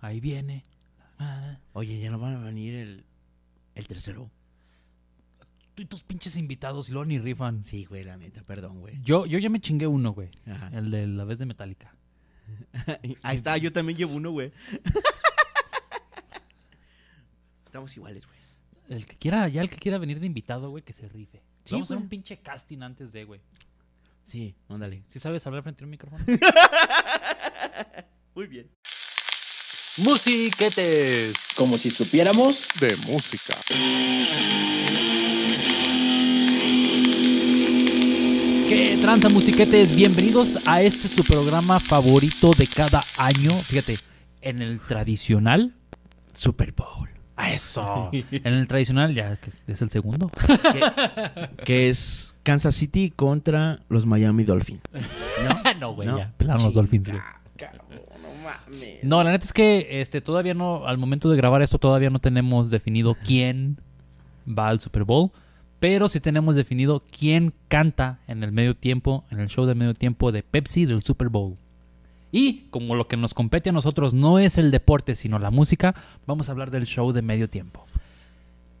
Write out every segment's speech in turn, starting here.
Ahí viene. Oye, ya no van a venir el, el tercero. Tú y tus pinches invitados, y luego ni rifan. Sí, güey, la neta, perdón, güey. Yo, yo ya me chingué uno, güey. El de la vez de Metallica. Ahí está, yo también llevo uno, güey. Estamos iguales, güey. El que quiera, ya el que quiera venir de invitado, güey, que se rife. Vamos a hacer un pinche casting antes de, güey. Sí, ándale. Si sabes hablar frente a un micrófono? Muy bien. Musiquetes. Como si supiéramos de música. ¿Qué tranza musiquetes? Bienvenidos a este su programa favorito de cada año. Fíjate, en el tradicional Super Bowl. A eso. En el tradicional ya es el segundo. Que, es Kansas City contra los Miami Dolphins. No, no güey, ya. los Dolphins, güey. No, la neta es que este, todavía no, al momento de grabar esto, todavía no tenemos definido quién va al Super Bowl. Pero sí tenemos definido quién canta en el medio tiempo, en el show de medio tiempo de Pepsi del Super Bowl. Y como lo que nos compete a nosotros no es el deporte, sino la música, vamos a hablar del show de medio tiempo.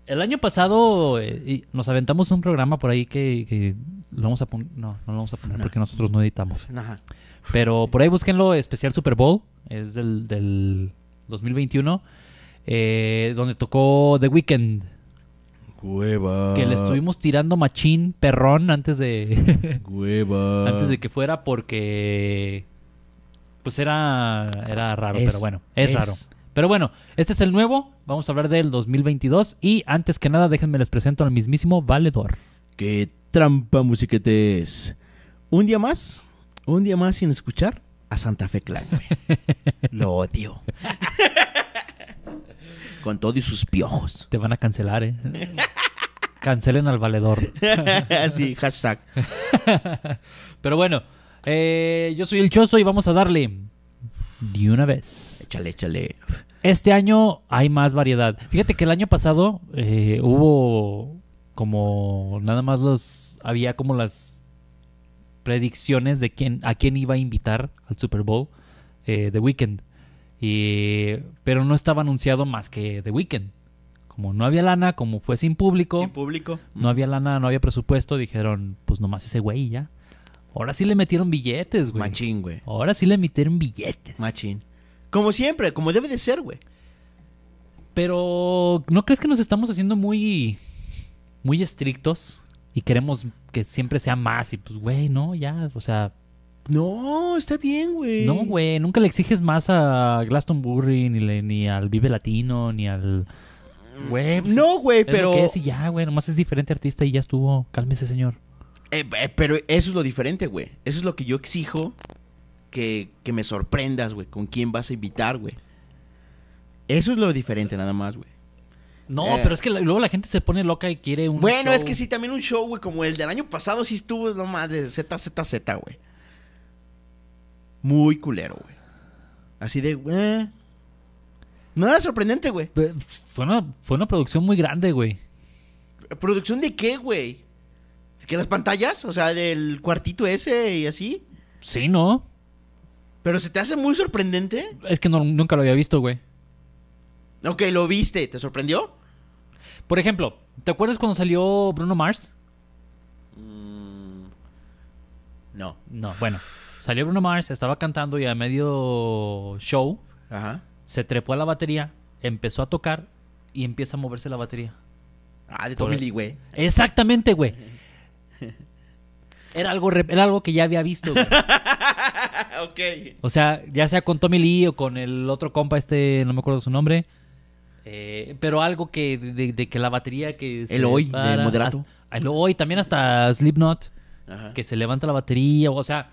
El año pasado eh, nos aventamos un programa por ahí que, vamos a No, no lo vamos a poner porque nosotros no editamos. Ajá. Pero por ahí búsquenlo, especial Super Bowl, es del, 2021, eh, donde tocó The Weeknd. Hueva. Que le estuvimos tirando machín, perrón, antes de. Hueva. antes de que fuera, porque. Pues era, era raro, pero bueno, es, raro. Pero bueno, este es el nuevo. Vamos a hablar del 2022. Y antes que nada, déjenme les presento al mismísimo Valedor. ¡Qué trampa musiquetes Un día más, un día más sin escuchar a Santa Fe Clan, Lo odio. Con todo y sus piojos. Te van a cancelar, ¿eh? Cancelen al valedor. sí, hashtag. Pero bueno, eh, yo soy el Choso y vamos a darle de una vez. Échale, échale. Este año hay más variedad. Fíjate que el año pasado eh, hubo como nada más los... Había como las predicciones de quién, a quién iba a invitar al Super Bowl eh, The Weeknd. pero no estaba anunciado más que The Weekend. Como no había lana, como fue sin público. Sin público. No mm. había lana, no había presupuesto. Dijeron, pues nomás ese güey ya. Ahora sí le metieron billetes, güey. Machín, güey. Ahora sí le metieron billetes. Machín. Como siempre, como debe de ser, güey. Pero, ¿no crees que nos estamos haciendo muy, muy estrictos? Y queremos que siempre sea más. Y pues, güey, no, ya, o sea. No, está bien, güey. No, güey, nunca le exiges más a Glastonbury, ni, le, ni al Vive Latino, ni al. Güey, pues, no, güey, pero. Que es y ya, güey, nomás es diferente artista y ya estuvo. Cálmese, señor. Eh, eh, pero eso es lo diferente, güey. Eso es lo que yo exijo que, que me sorprendas, güey. Con quién vas a invitar, güey. Eso es lo diferente, nada más, güey. No, eh. pero es que luego la gente se pone loca y quiere un. Bueno, es que sí, también un show, güey, como el del año pasado, sí estuvo nomás de ZZZ, güey. Muy culero, güey. Así de, güey. Nada sorprendente, güey. Fue una, producción muy grande, güey. ¿Producción de qué, güey? ¿Que las pantallas? O sea, del cuartito ese y así. Sí, ¿no? Pero se te hace muy sorprendente. Es que nunca lo había visto, güey. Ok, lo viste. ¿Te sorprendió? Por ejemplo, ¿te acuerdas cuando salió Bruno Mars? Mm, no. No, bueno. Salió Bruno Mars, estaba cantando y a medio show se trepó a la batería, empezó a tocar y empieza a moverse la batería. Ah, de Tommy Lee, güey. Exactamente, güey. Era algo, era algo que ya había visto, güey. O sea, ya sea con Tommy Lee o con el otro compa este, no me acuerdo su nombre. Eh, pero algo que de, que la batería que... El hoy, de moderato. el hoy, también hasta Slipknot, Ajá. que se levanta la batería, o sea,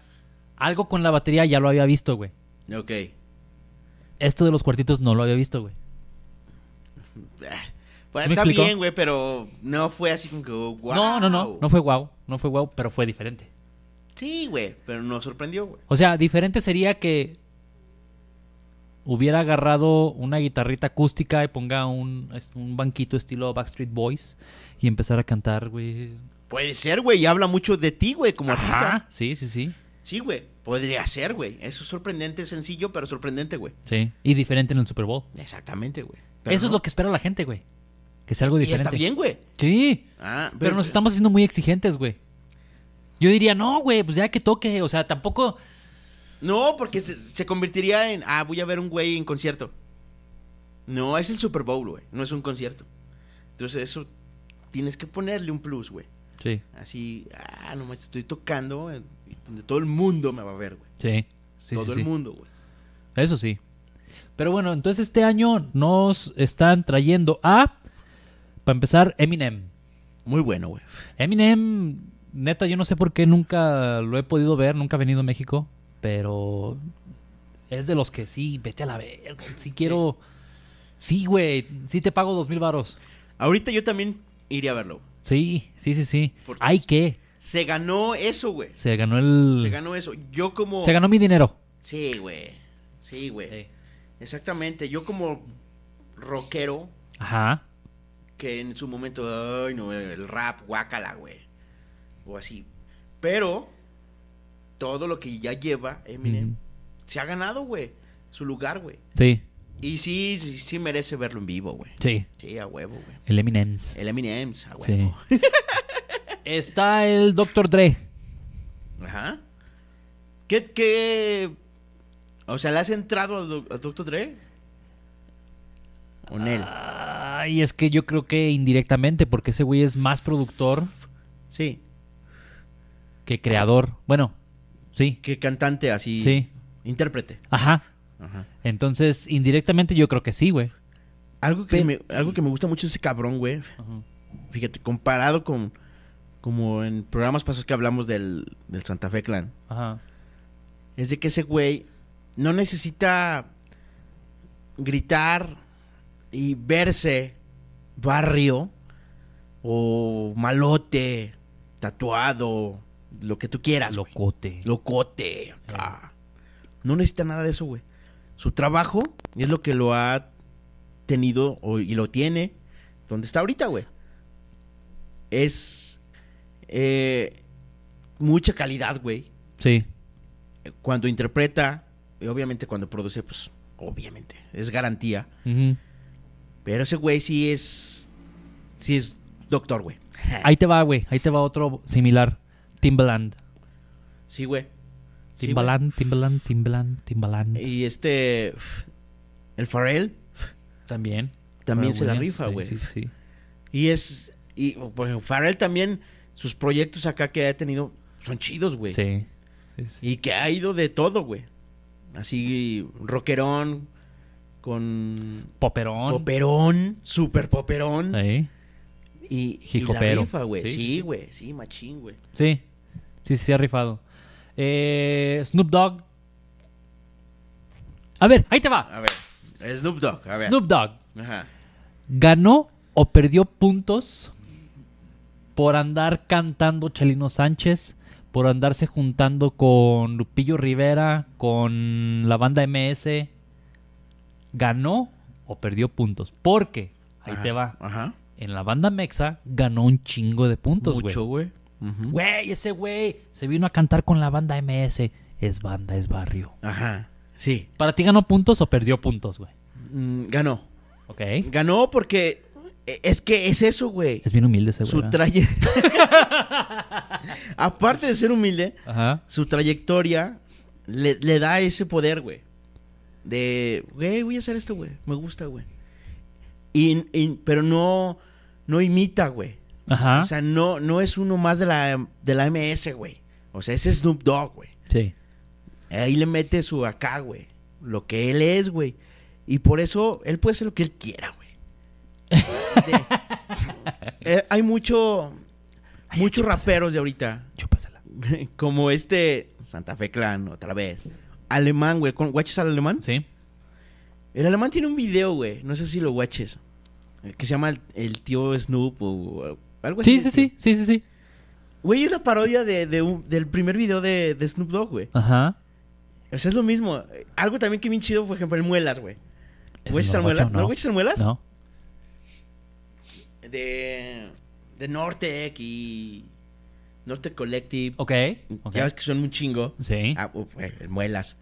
algo con la batería ya lo había visto, güey. Ok. Esto de los cuartitos no lo había visto, güey. Ah, pues está bien, güey, pero no fue así como que oh, No, no, no, no fue guau, no fue guau, pero fue diferente. Sí, güey, pero nos sorprendió, güey. O sea, diferente sería que hubiera agarrado una guitarrita acústica y ponga un, banquito estilo Backstreet Boys y empezar a cantar, güey. Puede ser, güey, y habla mucho de ti, güey, como artista. Sí, sí, sí. Sí, güey, podría ser, güey. Eso es sorprendente, sencillo, pero sorprendente, güey. Sí, y diferente en el Super Bowl. Exactamente, güey. Eso es lo que espera la gente, güey. Que sea algo diferente. Y está bien, güey. Sí. Ah, pero, pero nos estamos haciendo muy exigentes, güey. Yo diría, no, güey, pues ya que toque. O sea, tampoco no, porque se, convertiría en, ah, voy a ver un güey en concierto. No, es el Super Bowl, güey, no es un concierto. Entonces eso, tienes que ponerle un plus, güey. Sí. Así, ah, no me estoy tocando eh, donde todo el mundo me va a ver, güey. Sí. todo el mundo, güey. Eso sí. Pero bueno, entonces este año nos están trayendo a, para empezar, Eminem. Muy bueno, güey. Eminem, neta, yo no sé por qué nunca lo he podido ver, nunca he venido a México pero es de los que sí, vete a la verga. Si quiero. Sí, güey. Sí te pago dos mil varos. Ahorita yo también iría a verlo. Sí, sí, sí, sí. Ay, ¿qué? Se ganó eso, güey. Se ganó el. Se ganó eso. Yo como. Se ganó mi dinero. Sí, güey. Sí, güey. Exactamente. Yo como rockero. Ajá. Que en su momento, ay, no, el rap, guácala, güey. O así. Pero todo lo que ya lleva Eminem, se ha ganado, güey, su lugar, güey. Sí. Y sí, sí, merece verlo en vivo, güey. Sí. Sí, a huevo, güey. El Eminems. El Eminem, a huevo. Está el Dr. Dre. Ajá. ¿Qué, qué... O sea, ¿le has entrado al Dr. Dre? ¿O él? Ay, es que yo creo que indirectamente, porque ese güey es más productor. Sí. Que creador. Bueno, Sí. Que cantante así. Sí. Intérprete. Ajá. Ajá. Entonces, indirectamente yo creo que sí, güey. Algo que, me, algo que me gusta mucho ese cabrón, güey. Fíjate, comparado con. Como en programas pasados que hablamos del, del Santa Fe Clan. Ajá. Es de que ese güey no necesita gritar y verse barrio o malote, tatuado, lo que tú quieras. Locote. Locote. No necesita nada de eso, güey. Su trabajo es lo que lo ha tenido y lo tiene donde está ahorita, güey. Es eh, mucha calidad, güey. Sí. Cuando interpreta, y obviamente cuando produce, pues obviamente, es garantía. Pero ese güey sí es, sí es doctor, güey. Ahí te va, güey. Ahí te va otro similar. Timbaland. Sí, güey. Timbaland, Timbaland, Timbaland, Timbaland. Y este. El Pharrell. También. También ah, se la rifa, güey. Sí, sí, Y es. Y, por pues, Pharrell también. Sus proyectos acá que ha tenido son chidos, güey. Sí, sí, sí. Y que ha ido de todo, güey. Así, rockerón, con. Poperón. Poperón, super poperón. Ahí. Y, y la rifa, güey. Sí, güey. Sí, machín, güey. Sí. Sí, sí, se ha rifado. Eh, Snoop Dogg. A ver, ahí te va. A ver, eh, Snoop Dogg. Snoop Dogg. Ajá. ¿Ganó o perdió puntos por andar cantando Chalino Sánchez? Por andarse juntando con Lupillo Rivera, con la banda MS. ¿Ganó o perdió puntos? Porque, ahí te va. Ajá. En la banda Mexa ganó un chingo de puntos, güey. Mucho, güey. Güey, ese güey se vino a cantar con la banda MS. Es banda, es barrio. Ajá, sí. ¿Para ti ganó puntos o perdió puntos, güey? Mm, ganó. Ok. Ganó porque e, es que es eso, güey. Es bien humilde ese güey. Su trayectoria. Aparte de ser humilde, Ajá. su trayectoria le, da ese poder, güey. De, güey, voy a hacer esto, güey. Me gusta, güey. y, pero no, no imita, güey. Ajá. O sea, no, no es uno más de la, de la MS, güey. O sea, es Snoop Dogg, güey. Sí. Ahí le mete su acá, güey. Lo que él es, güey. Y por eso él puede ser lo que él quiera, güey. Eh, hay mucho, muchos raperos de ahorita. Como este Santa Fe Clan, otra vez. Alemán, güey. ¿Watches al alemán? Sí. El alemán tiene un video, güey. No sé si lo watches. Eh, que se llama el, tío Snoop o Sí, Sí, sí, sí, sí, sí, Güey, es la parodia de, del primer video de, Snoop Dogg, güey. Ajá. O sea, es lo mismo. Algo también que bien chido, por ejemplo, el Muelas, güey. ¿Güeyes Muelas? ¿No, Muelas? No. De, de Nortec y Norte Collective. Ok. okay. Ya ves que son un chingo. Sí. Ah, el Muelas.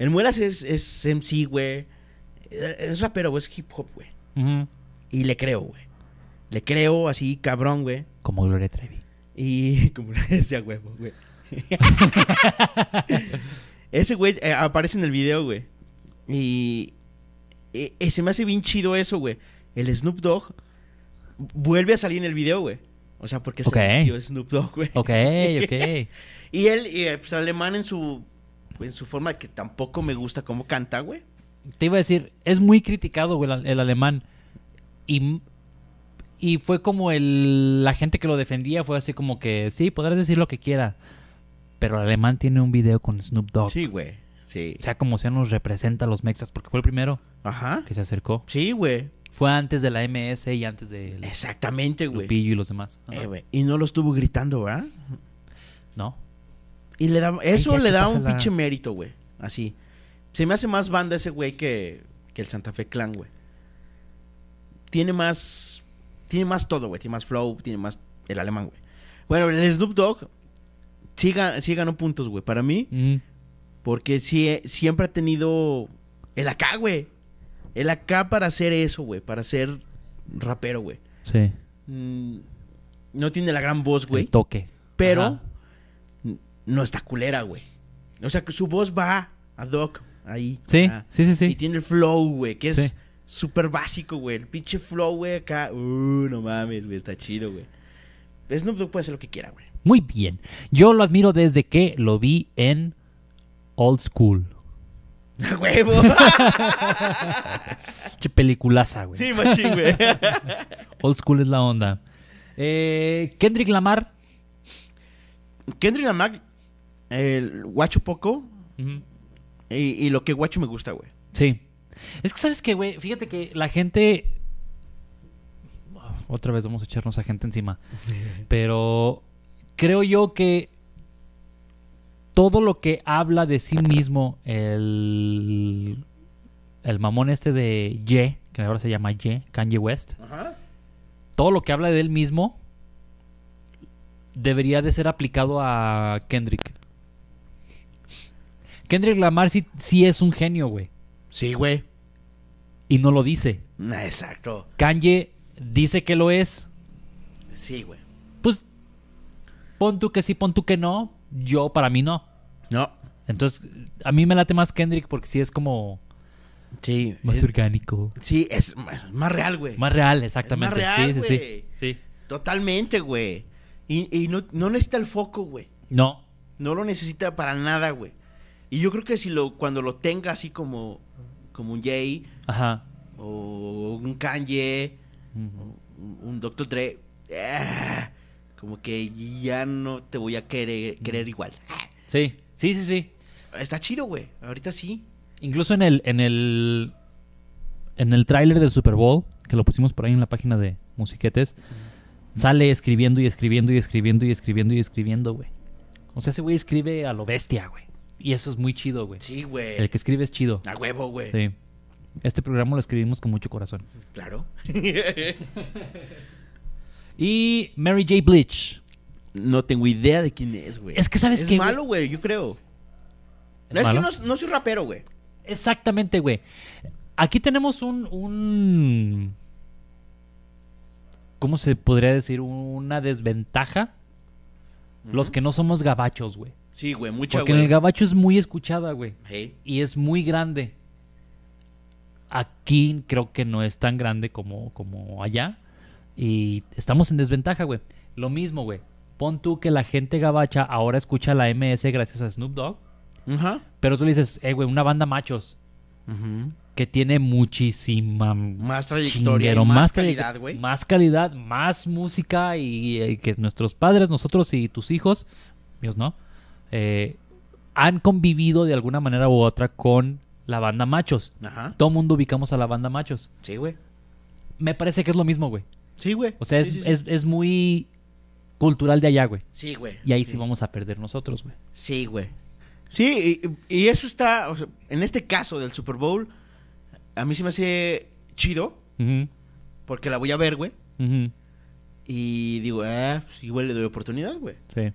El Muelas es, es MC, güey. Es rapero, güey. Es hip hop, güey. Y le creo, güey. Le creo así, cabrón, güey. Como Gloria Trevi. Y como decía huevo, güey. Ese güey eh, aparece en el video, güey. Y ese e, se me hace bien chido eso, güey. El Snoop Dogg vuelve a salir en el video, güey. O sea, porque se metió Snoop Dogg, güey. Ok, ok. y él, eh, pues alemán en su, en su forma que tampoco me gusta cómo canta, güey. Te iba a decir, es muy criticado, güey, el, el alemán. Y y fue como el, la gente que lo defendía fue así como que, sí, podrás decir lo que quieras. Pero el alemán tiene un video con Snoop Dogg. Sí, güey. Sí. Sea como sea, nos representa a los mexas, porque fue el primero Ajá. que se acercó. Sí, güey. Fue antes de la MS y antes de... Exactamente, güey. Lupillo y los demás. Eh, y no lo estuvo gritando, ¿verdad? No. Y le da, eso le da un pinche mérito, güey. Así. Se me hace más banda ese güey que, que el Santa Fe Clan, güey. Tiene más tiene más todo, güey. Tiene más flow, tiene más el alemán, güey. Bueno, el Snoop Dogg sí, ganó puntos, güey, para mí. Mm. Porque eh, siempre ha tenido el acá, güey. El acá para hacer eso, güey. Para ser rapero, güey. Sí. Mm, no tiene la gran voz, güey. toque. Pero no está culera, güey. O sea, que su voz va a Doc ahí. Sí, sí, sí, sí. Y tiene el flow, güey, que es súper básico, güey. El pinche flow, güey, acá. Uh, no mames, güey, está chido, güey. Snoop Dogg puede hacer lo que quiera, güey. Muy bien. Yo lo admiro desde que lo vi en Old School. ¡Huevo! che peliculaza, güey. Sí, machín, güey. Old School es la onda. Eh, Kendrick Lamar. Kendrick Lamar, el guacho poco. y, y lo que guacho me gusta, güey. Sí. Es que, ¿sabes que güey? Fíjate que la gente. Otra vez vamos a echarnos a gente encima. Pero creo yo que todo lo que habla de sí mismo el, el mamón este de Ye, que ahora se llama Ye, Kanye West, todo lo que habla de él mismo debería de ser aplicado a Kendrick. Kendrick Lamar sí, sí es un genio, güey. Sí, güey. Y no lo dice. Ah, exacto. Kanye dice que lo es. Sí, güey. Pues pon tú que sí, pon tú que no. Yo para mí no. No. Entonces, a mí me late más Kendrick porque sí es como... Sí. Más orgánico. Sí, es más, real, güey. Más real, exactamente. sí, sí, sí, Totalmente, güey. Y, no, no, necesita el foco, güey. No. No lo necesita para nada, güey. Y yo creo que si lo, cuando lo tenga así como como un Jay, Ajá. o un Kanye, un Dr. Dre, eh, como que ya no te voy a querer, querer igual. Sí, sí, sí, sí. Está chido, güey. Ahorita sí. Incluso en el, en el, en el tráiler del Super Bowl, que lo pusimos por ahí en la página de Musiquetes, sale escribiendo y escribiendo y escribiendo y escribiendo y escribiendo, güey. O sea, ese güey escribe a lo bestia, güey. Y eso es muy chido, güey. Sí, güey. El que escribe es chido. A huevo, güey. Sí. Este programa lo escribimos con mucho corazón. Claro. y Mary J. Bleach. No tengo idea de quién es, güey. Es que sabes que. Es malo, güey, yo creo. ¿Es no, es que no, soy rapero, güey. Exactamente, güey. Aquí tenemos un, un. ¿Cómo se podría decir? Una desventaja. Los que no somos gabachos, güey. Sí, güey, mucha, Porque en el gabacho es muy escuchada, güey. Y es muy grande. Aquí creo que no es tan grande como, como allá. Y estamos en desventaja, güey. Lo mismo, güey. Pon tú que la gente gabacha ahora escucha la MS gracias a Snoop Dogg. Ajá. Pero tú le dices, eh, güey, una banda machos. Que tiene muchísima. Más trayectoria. Y más, calidad, güey. Más calidad, más música. Y, que nuestros padres, nosotros y tus hijos, Dios, no, eh, han convivido de alguna manera u otra con la banda machos. Todo mundo ubicamos a la banda machos. Sí, güey. Me parece que es lo mismo, güey. Sí, güey. O sea, es, Es, muy cultural de allá, güey. Sí, güey. Y ahí sí, vamos a perder nosotros, güey. Sí, güey. Sí, y, eso está, en este caso del Super Bowl, a mí se me hace chido, porque la voy a ver, güey. Y digo, ah, eh, igual le doy oportunidad, güey. Sí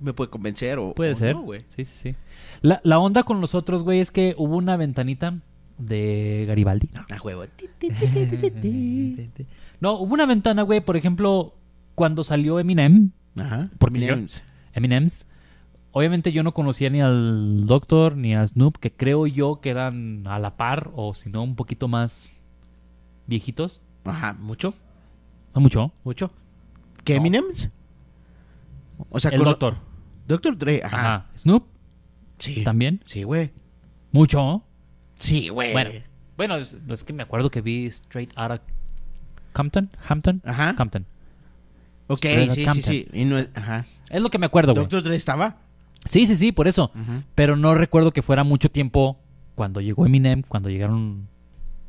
me puede convencer o. Puede ser. Sí, sí, sí. La, onda con los otros, güey, es que hubo una ventanita de Garibaldi. ¿no? Ah, no, hubo una ventana, güey, por ejemplo, cuando salió Eminem. Ajá. Porque Eminems. Obviamente yo no conocía ni al Doctor ni a Snoop, que creo yo que eran a la par o si no un poquito más viejitos. Ajá, mucho. No mucho. Mucho. ¿Qué Eminems? O sea, el Doctor. Doctor Dre, ajá. Snoop. Sí. También. Sí, güey. Mucho. Sí, güey. Bueno, es, que me acuerdo que vi Straight Outta Compton. Hampton. Ajá. Compton. Ok, sí, sí, sí, es, ajá. es, lo que me acuerdo, güey. ¿Doctor Dre estaba? Sí, sí, sí, por eso. Pero no recuerdo que fuera mucho tiempo cuando llegó Eminem, cuando llegaron...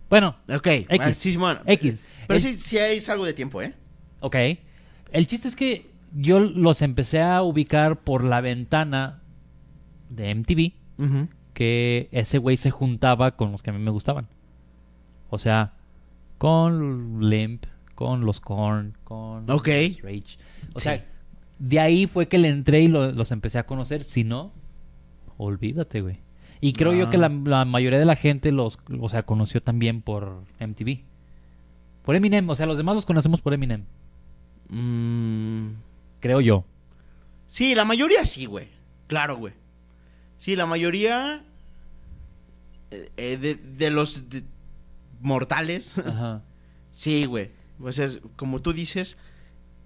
Bueno. Ok. X. Ah, X. Pero sí, sí es algo de tiempo, ¿eh? Ok. El chiste es que yo los empecé a ubicar por la ventana de MTV, que ese güey se juntaba con los que a mí me gustaban. O sea, con Limp, con los Korn, con Rage. O sea, de ahí fue que le entré y los empecé a conocer. Si no, olvídate, güey. Y creo yo que ah. la, mayoría de la gente los, sea, conoció también por MTV. Por Eminem, o sea, los demás los conocemos por Eminem. Mmm creo yo. Sí, la mayoría sí, güey. Claro, güey. Sí, la mayoría eh, eh, de, los mortales. Ajá. sí, güey. Pues es, como tú dices,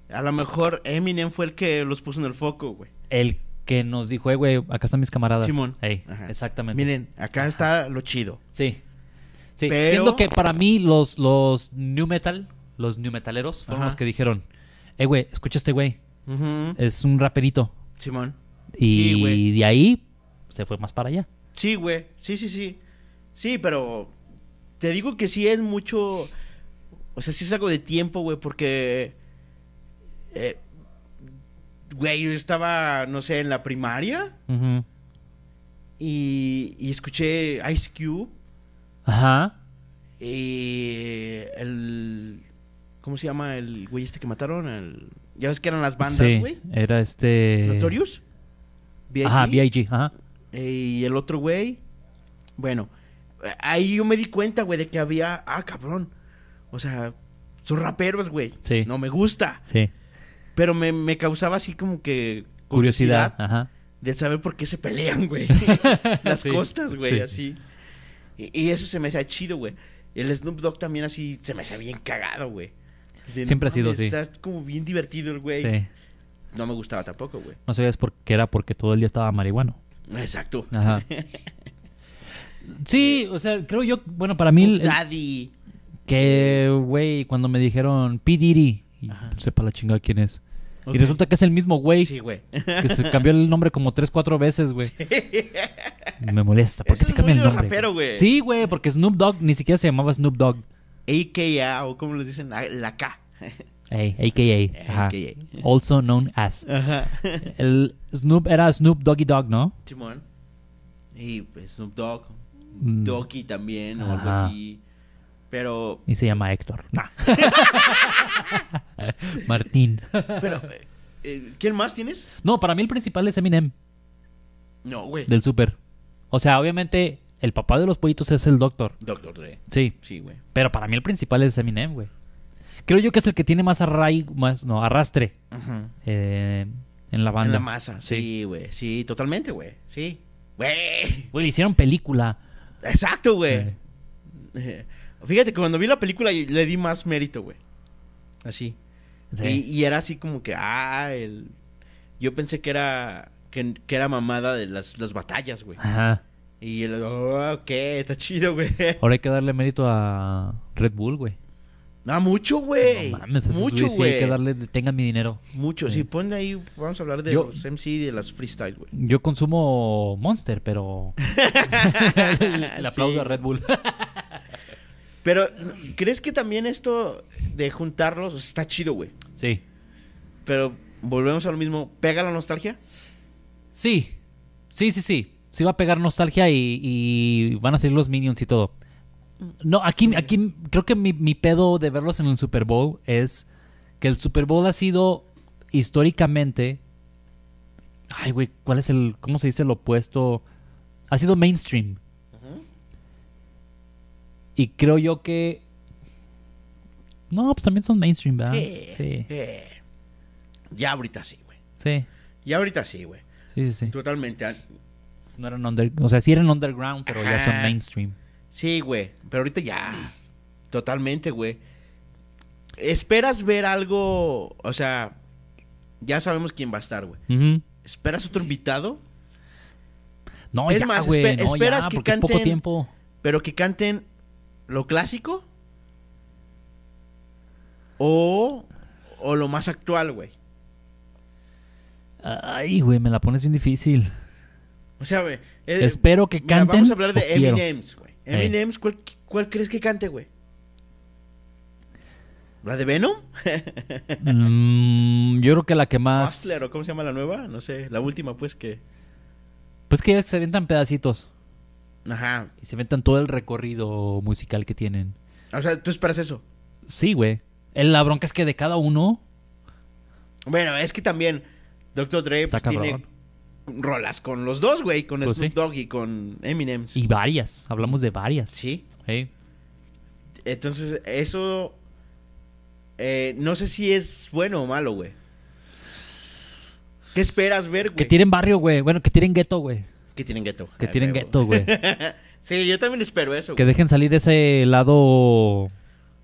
a lo mejor Eminem fue el que los puso en el foco, güey. El que nos dijo, eh, güey, acá están mis camaradas. Simón. exactamente. Miren, acá está lo chido. Sí. Sí, Pero... siendo que para mí los, los new metal, los new metaleros, fueron los que dijeron, eh, güey, escucha este güey, es un raperito. Simón. Y de ahí se fue más para allá. Sí, güey. Sí, sí, sí. Sí, pero te digo que sí es mucho. O sea, sí es algo de tiempo, güey, porque. Eh, güey, yo estaba, no sé, en la primaria. y, y, escuché Ice Cube. Ajá. Y. El. ¿Cómo se llama el güey este que mataron? El. Ya ves que eran las bandas, güey. Sí, era este. Notorious. VIG. Ajá, B.I.G., ajá. Eh, y el otro güey. Bueno, ahí yo me di cuenta, güey, de que había. Ah, cabrón. O sea, son raperos, güey. Sí. No me gusta. Sí. Pero me, causaba así como que. Curiosidad, ajá. De saber por qué se pelean, güey. las costas, güey, así. Y, y, eso se me hacía chido, güey. El Snoop Dogg también así se me hacía bien cagado, güey. Siempre ha sido así. estás como bien divertido el güey. No me gustaba tampoco, güey. No sabías por qué era porque todo el día estaba marihuano. Exacto. sí, o sea, creo yo, bueno, para mí... Que, güey, cuando me dijeron P. Diddy, sepa la chingada quién es. Y resulta que es el mismo güey. Sí, güey. Que se cambió el nombre como tres, cuatro veces, güey. Me molesta. ¿Por qué se cambia el nombre? Rapero, güey. Sí, güey, porque Snoop Dogg ni siquiera se llamaba Snoop Dogg. AKA o como les dicen, la, K. AKA. Also known as. Ajá. El Snoop era Snoop Doggy Dog, ¿no? Timón Y pues, Snoop Dogg. Mm. Doggy también o algo así. Pero. Y se llama Héctor. Nah. Martín. Pero, eh, eh, ¿quién más tienes? No, para mí el principal es Eminem. No, güey. Del Super. O sea, obviamente el papá de los pollitos es el Doctor. Doctor Dre. Sí. Sí, güey. Pero para mí el principal es Eminem, güey. Creo yo que es el que tiene más arraigo, más, no, arrastre eh, en la banda. En la masa, sí, güey. Sí, totalmente, güey. Sí. Güey. Güey, le hicieron película. Exacto, güey. Eh. Eh, fíjate, que cuando vi la película le di más mérito, güey. Así. Y, era así como que, ah, el... yo pensé que era, que, era mamada de las, las batallas, güey. Ajá. Y el, oh, ok, está chido, güey. Ahora hay que darle mérito a Red Bull, güey. Ah, mucho, güey. mucho, güey. hay que darle, tengan mi dinero. Mucho, sí. ahí, vamos a hablar de los MC y de las freestyle, güey. Yo consumo Monster, pero. Le aplaudo a Red Bull. pero, ¿crees que también esto de juntarlos está chido, güey? Sí. Pero volvemos a lo mismo. ¿Pega la nostalgia? Sí. Sí, sí, sí sí va a pegar nostalgia y, van a salir los Minions y todo. No, aquí, mm. aquí creo que mi, pedo de verlos en el Super Bowl es que el Super Bowl ha sido históricamente. Ay, güey, ¿cuál es el. ¿Cómo se dice el opuesto? Ha sido mainstream. Y creo yo que. No, pues también son mainstream, ¿verdad? sí. Ya ahorita sí, güey. Sí. Ya ahorita sí, güey. Sí, sí, sí. Totalmente. No eran underground, o sea, sí eran underground, pero ya son mainstream. Sí, güey, pero ahorita ya totalmente, güey. Esperas ver algo, o sea, ya sabemos quién va a estar, güey. ¿Esperas otro invitado? No, es ya, más, güey, esperas que canten, poco tiempo. pero que canten lo clásico o, o lo más actual, güey. Ay, güey, me la pones bien difícil. O sea, eh, Espero que canten. vamos a hablar de Eminems, güey. Eminems, ¿cuál, crees que cante, güey? ¿La de Venom? Mm, yo creo que la que más. ¿cómo se llama la nueva? No sé, la última, pues que. Pues que se avientan pedacitos. Ajá. Y se avientan todo el recorrido musical que tienen. O sea, ¿tú esperas eso? Sí, güey. La bronca es que de cada uno. Bueno, es que también Doctor Dre pues, tiene rolas con los dos, güey, con pues Snoop Dogg y con Eminem. Y varias, hablamos de varias. Sí. Entonces, eso. Eh, no sé si es bueno o malo, güey. ¿Qué esperas ver, güey? Que tienen barrio, güey. Bueno, que tienen gueto, güey. Que tienen gueto. Que tienen gueto, güey. sí, yo también espero eso. Que dejen salir de ese lado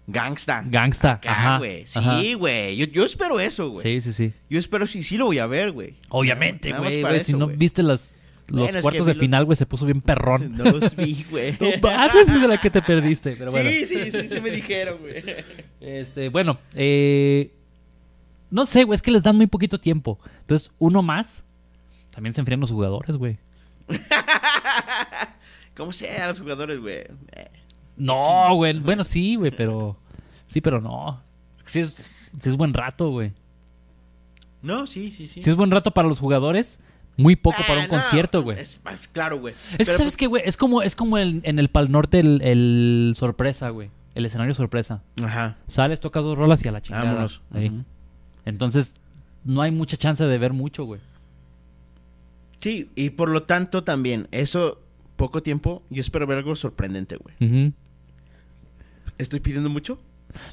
Gangsta. Gangsta. ajá. Sí, güey. Yo, espero eso, güey. Sí, sí, sí. Yo espero sí, sí lo voy a ver, güey. Obviamente, güey. si no viste las, los cuartos de final, güey, se puso bien perrón. No los vi, güey. no de la que te perdiste. bueno. Sí, sí, sí, me dijeron, güey. Este, bueno, eh, no sé, güey, es que les dan muy poquito tiempo. Entonces, uno más, también se enfrían los jugadores, güey. ¿Cómo sea los jugadores, güey? No, güey. Bueno, sí, güey, pero. Sí, pero no. Si es, buen rato, güey. No, sí, sí, sí. Si es buen rato para los jugadores, muy poco para ah, un concierto, güey. Ah, claro, güey. Es que, ¿sabes qué, güey? Es como, es como en el Pal Norte el, sorpresa, güey. El escenario sorpresa. Ajá. Sales, tocas dos rolas y a la chingada. Vámonos. Entonces, no hay mucha chance de ver mucho, güey. Sí, y por lo tanto también, eso, poco tiempo, yo espero ver algo sorprendente, güey. Ajá. ¿Estoy pidiendo mucho?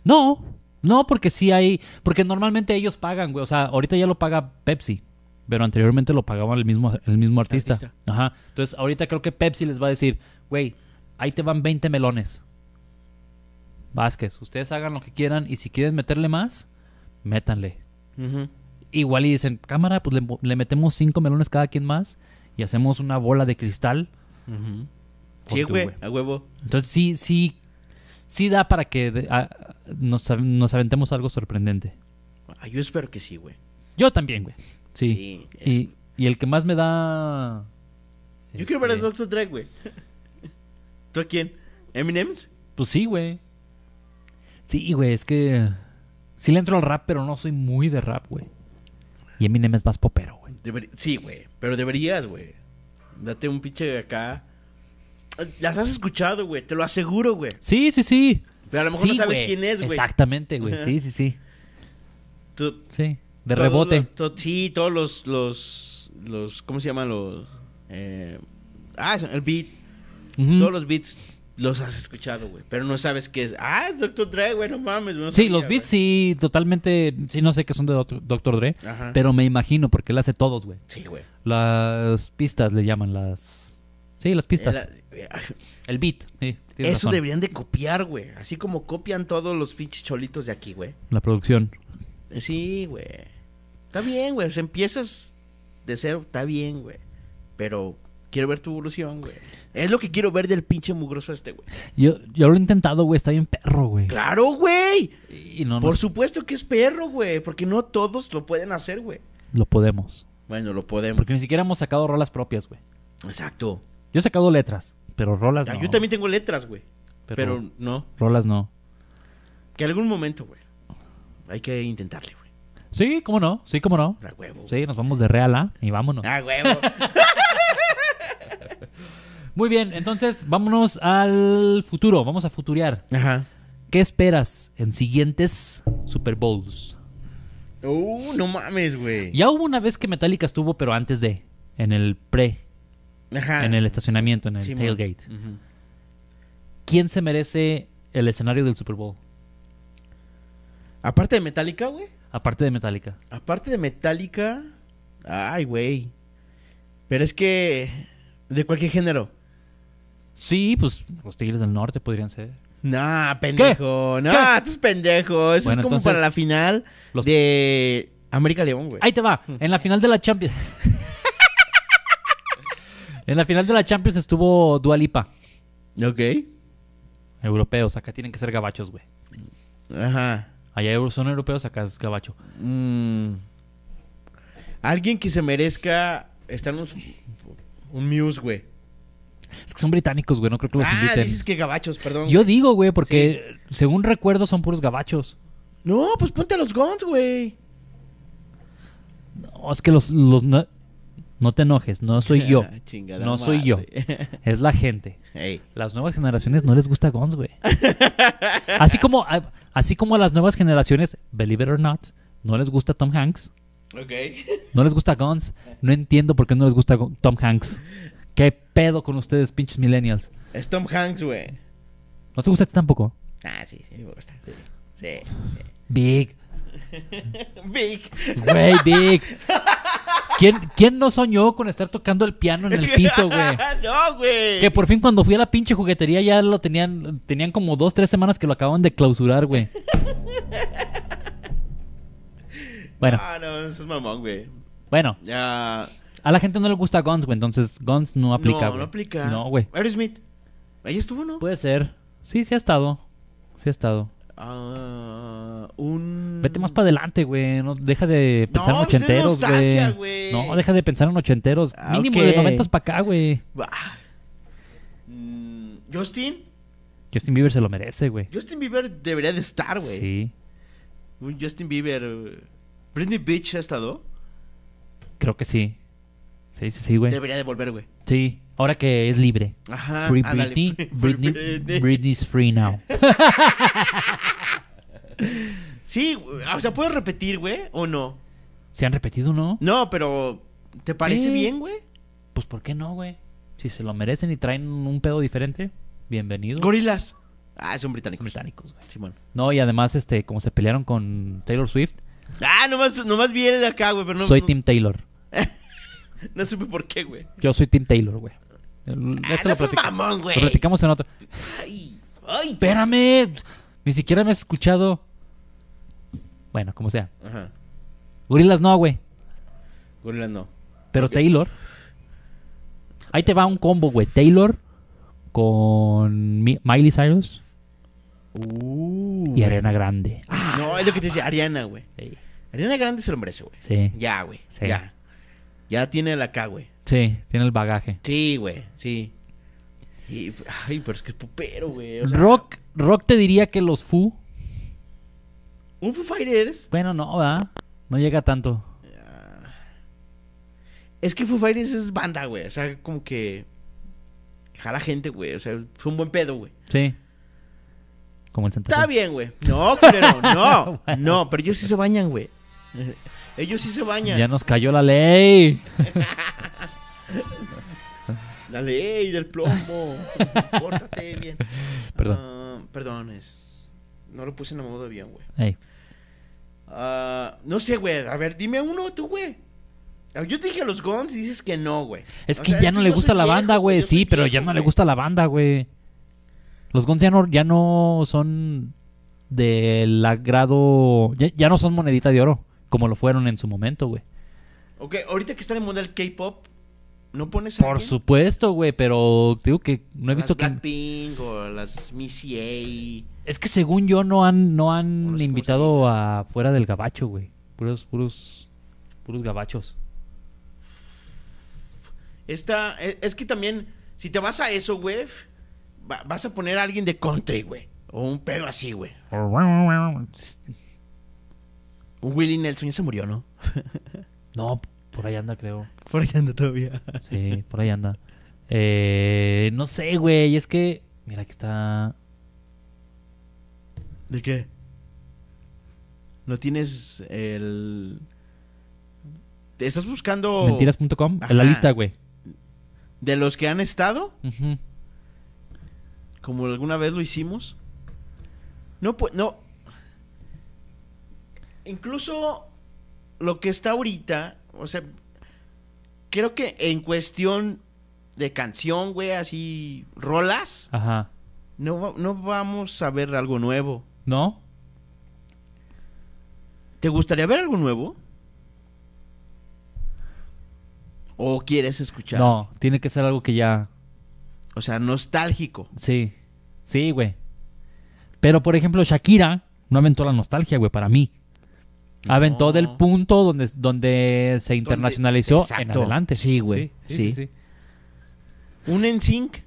No, no, porque sí hay. Porque normalmente ellos pagan, güey. O sea, ahorita ya lo paga Pepsi. Pero anteriormente lo pagaba el mismo, el mismo artista. Ajá. Entonces, ahorita creo que Pepsi les va a decir, güey, ahí te van 20 melones. Vázquez, ustedes hagan lo que quieran y si quieren meterle más, métanle. Igual y dicen, cámara, pues le, metemos 5 melones cada quien más y hacemos una bola de cristal. Sí, güey, a huevo. Entonces sí, sí sí da para que ah, nos, aventemos algo sorprendente. Ah, yo espero que sí, güey. Yo también, güey. Sí. Eh. y, el que más me da. Yo quiero ver a este, Doctor Drag, güey. ¿Tú a quién? ¿Eminems? Pues sí, güey. Sí, güey, es que. Sí le entro al rap, pero no soy muy de rap, güey. Y Eminem es más popero, güey. Sí, güey. Pero deberías, güey. Date un pinche de acá las has escuchado, güey, te lo aseguro, güey. Sí, sí, sí. Pero a lo mejor no sabes quién es, güey. Exactamente, güey. Sí, sí, sí. sí, de rebote. sí, todos los, los, los. ¿Cómo se llaman los.? Eh, ah, el beat. Todos los beats los has escuchado, güey. Pero no sabes qué es. Ah, es Dr. Dre, güey, no mames. sí, los beats sí, totalmente. Sí, no sé qué son de Dr. Dre. Pero me imagino, porque él hace todos, güey. Sí, güey. Las pistas le llaman las Sí, las pistas. Eh, El beat, sí. Eso deberían de copiar, güey. Así como copian todos los pinches cholitos de aquí, güey. La producción. Eh, sí, güey. Está bien, güey. empiezas de cero, está bien, güey. Pero quiero ver tu evolución, güey. Es lo que quiero ver del pinche mugroso este, güey. Yo, lo he intentado, güey. Está bien perro, güey. Claro, güey. Por supuesto que es perro, güey. Porque no todos lo pueden hacer, güey. Lo podemos. Bueno, lo podemos. Porque ni siquiera hemos sacado rolas propias, güey. Exacto. Yo he sacado letras, pero rolas ah, no. Yo también tengo letras, güey. Pero, no. Rolas no. Que algún momento, güey. Hay que intentarle, güey. Sí, cómo no. Sí, cómo no. A huevo. Sí, nos vamos de real A ¿ah? y vámonos. A huevo. Muy bien, entonces vámonos al futuro. Vamos a futurear. Ajá. ¿Qué esperas en siguientes Super Bowls? Uh, no mames, güey. Ya hubo una vez que Metallica estuvo, pero antes de. En el pre en el estacionamiento, en el tailgate. ¿Quién se merece el escenario del Super Bowl? Aparte de Metallica, güey. Aparte de Metallica. Aparte de Metallica. Ay, güey. Pero es que. De cualquier género. Sí, pues los Tigres del Norte podrían ser. No, pendejo. No, Nah, es es como para la final los... de América León, güey. Ahí te va. En la final de la Champions. En la final de la Champions estuvo Dualipa. Ok. Europeos, acá tienen que ser gabachos, güey. Ajá. Allá son europeos, acá es gabacho. Mm. Alguien que se merezca. Están Un Muse, güey. Es que son británicos, güey. No creo que los ah, dices que gabachos, perdón. Yo digo, güey, porque según recuerdo son puros gabachos. No, pues ponte los Guns, güey. No, es que los, no te enojes, no soy yo. Ah, no soy yo. Es la gente. Las nuevas generaciones no les gusta Guns, güey. Así como, así como a las nuevas generaciones, believe it or not, no les gusta Tom Hanks. Okay. No les gusta Guns. No entiendo por qué no les gusta Tom Hanks. ¿Qué pedo con ustedes, pinches millennials? Es Tom Hanks, güey. ¿No te gusta tampoco? Ah, sí, sí, me gusta. sí. Big. Big. Güey, Big. ¿Quién, no soñó con estar tocando el piano en el piso, güey? Que por fin cuando fui a la pinche juguetería ya lo tenían, tenían como dos, tres semanas que lo acababan de clausurar, güey. bueno. Ah, no, eso es mamón, güey. Bueno. Ya. A la gente no le gusta Guns, güey, entonces Guns no aplica, No, no aplica. No, güey. Aerosmith. Ahí estuvo, ¿no? Puede ser. Sí, sí ha estado. Sí ha estado. Ah, un... Vete más para adelante, güey. No, deja de pensar en pues ochenteros, güey. No, deja de pensar en ochenteros. Ah, mínimo de noventas para acá, güey. Mm, Justin. Justin Bieber se lo merece, güey. Justin Bieber debería de estar, güey. Sí. Un Justin Bieber. Uh, ¿Britney Beach ha estado? Creo que sí. Sí, sí, sí, güey. Debería de volver, güey. Sí. Ahora que es libre. Ajá. Free Britney, Britney, Britney's free now. sí, o sea, ¿puedo repetir, güey? ¿O no? ¿Se han repetido, o no? No, pero ¿te parece bien, güey? Pues ¿por qué no, güey? Si se lo merecen y traen un pedo diferente, bienvenido. Gorilas. Ah, son británicos. Son británicos, güey. Simón. No, y además, este, como se pelearon con Taylor Swift. Ah, nomás, nomás vi él acá, güey, pero no. Soy Tim Taylor. no supe por qué, güey. Yo soy Tim Taylor, güey eso ah, no lo platicamos en otro. Ay, ay, espérame. Ni siquiera me has escuchado. Bueno, como sea. Ajá. Gorilas no, güey. Gorilas no. Pero Taylor. Ahí te va un combo, güey. Taylor con Miley Cyrus. Uh, y Ariana Grande. no, es lo que te decía, Ariana, güey. Ariana Grande se lo merece, güey. Sí. Ya, güey. Sí. Ya. Ya tiene la K, güey. Sí, tiene el bagaje. Sí, güey, sí. Y, ay, pero es que es popero, güey. rock, rock te diría que los Fu ¿Un Foo Fighters? Bueno, no, ¿verdad? No llega tanto. Ah. Es que Foo Fighters es banda, güey. O sea, como que. Jala gente, güey. O sea, es un buen pedo, güey. Sí. Como el Santa Está bien, güey. No, pero no. No, pero ellos sí se bañan, güey. Ellos sí se bañan. Ya nos cayó la ley. La ley del plomo. Pórtate bien. Perdón. Ah, no lo puse en modo bien, güey. Ah, no sé, güey. A ver, dime uno tú, güey. Ah, yo te dije a los Guns y dices que no, güey. Es que ya no le gusta la banda, güey. Sí, pero ya no le gusta la banda, güey. Los Guns ya no, ya no son del agrado. Ya, no son monedita de oro, como lo fueron en su momento, güey. Ok, ahorita que está en moda el K-pop, ¿No pones a Por supuesto, güey, pero digo que no he visto las que... o las Missy e Es que según yo no han, no han invitado a fuera del gabacho, güey. Puros, puros, puros gabachos. Esta, e, es que también, si te vas a eso, güey, vas a poner a alguien de country, güey. O un pedo así, güey. Un Willie Nelson ya se murió, ¿no? no, por ahí anda, creo. Por ahí anda todavía. Sí, por ahí anda. Eh, no sé, güey. Es que. Mira, aquí está. ¿De qué? ¿No tienes el. estás buscando. Mentiras.com? En la lista, güey. ¿De los que han estado? Como alguna vez lo hicimos. No, pues. No. Incluso lo que está ahorita o sea, creo que en cuestión de canción, güey, así, rolas, Ajá. No, no vamos a ver algo nuevo. ¿No? ¿Te gustaría ver algo nuevo? ¿O quieres escuchar? No, tiene que ser algo que ya. O sea, nostálgico. Sí, sí, güey. Pero por ejemplo, Shakira no aventó la nostalgia, güey, para mí. Aventó del punto donde, donde se internacionalizó en adelante. Sí, güey. Sí, sí, sí. Un NSYNC.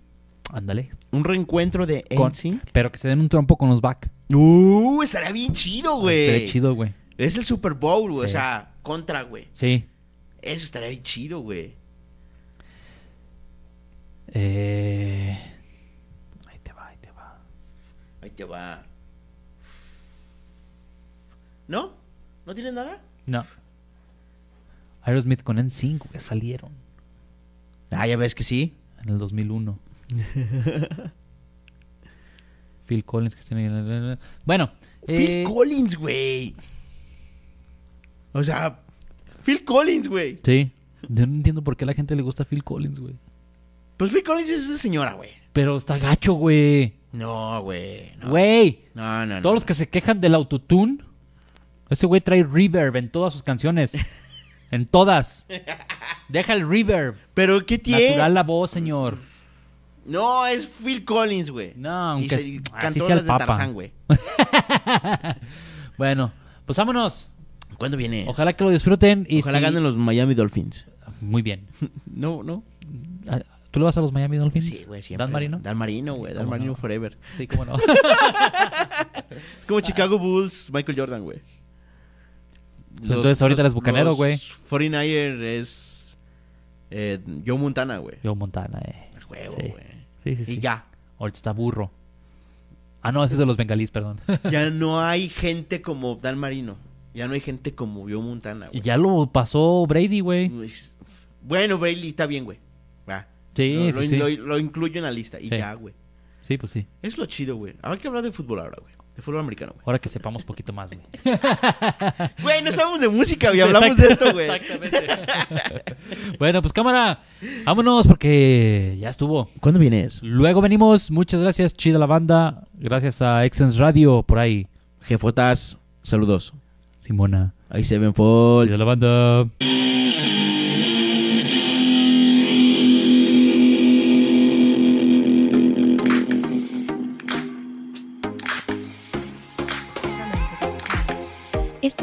Ándale. Un reencuentro de NSYNC. Pero que se den un trompo con los back. Uh, estaría bien chido, güey. Estaría chido, güey. Es el Super Bowl, güey. O sea, contra, güey. Sí. Eso estaría bien chido, güey. Eh... Ahí te va, ahí te va. Ahí te va. ¿No? ¿No tienen nada? No. Aerosmith con N5, que salieron. Ah, ya ves que sí. En el 2001. Phil Collins, que tiene. Bueno. Phil eh, Collins, güey. O sea, Phil Collins, güey. Sí. Yo no entiendo por qué a la gente le gusta Phil Collins, güey. Pues Phil Collins es esa señora, güey. Pero está gacho, güey. No, güey. Güey. No. no, no, Todos los que se quejan del autotune ese güey trae reverb en todas sus canciones. En todas. Deja el reverb. ¿Pero qué tiene? Natural la voz, señor. No, es Phil Collins, güey. No, aunque y se, el Papa. De Tarzán, güey. bueno, pues vámonos. ¿Cuándo viene? Ojalá que lo disfruten y Ojalá ganen los Miami Dolphins. Muy bien. no, no. Ah, ¿Tú le vas a los Miami Dolphins? Sí, güey, siempre. ¿Dan Marino? Dan Marino, güey. Dan Marino forever. Sí, cómo no. Como Chicago Bulls, Michael Jordan, güey entonces ahorita los, eres bucanero, güey. 49 ers es eh, Joe Montana, güey. Joe Montana, eh. El huevo, güey. Sí. sí. sí, Y ya. Ahorita está burro. Ah, no, ese es de los bengalíes, perdón. ya no hay gente como Dan Marino. Ya no hay gente como Joe Montana, güey. Y Ya lo pasó Brady, güey. Pues, bueno, Brady está bien, güey. Sí, sí, lo, sí. Lo, incluyo en la lista. Y ya, güey. Sí, pues sí. Es lo chido, güey. Habrá que hablar de fútbol ahora, güey fútbol americano, Ahora que sepamos poquito más, güey. Güey, no sabemos de música, güey. Hablamos de esto, güey. Exactamente. bueno, pues cámara. Vámonos porque ya estuvo. ¿Cuándo vienes? Luego venimos. Muchas gracias, chida la banda. Gracias a Exens Radio por ahí. Jefotas, saludos. Simona. Ahí se ven, full. Chida la banda.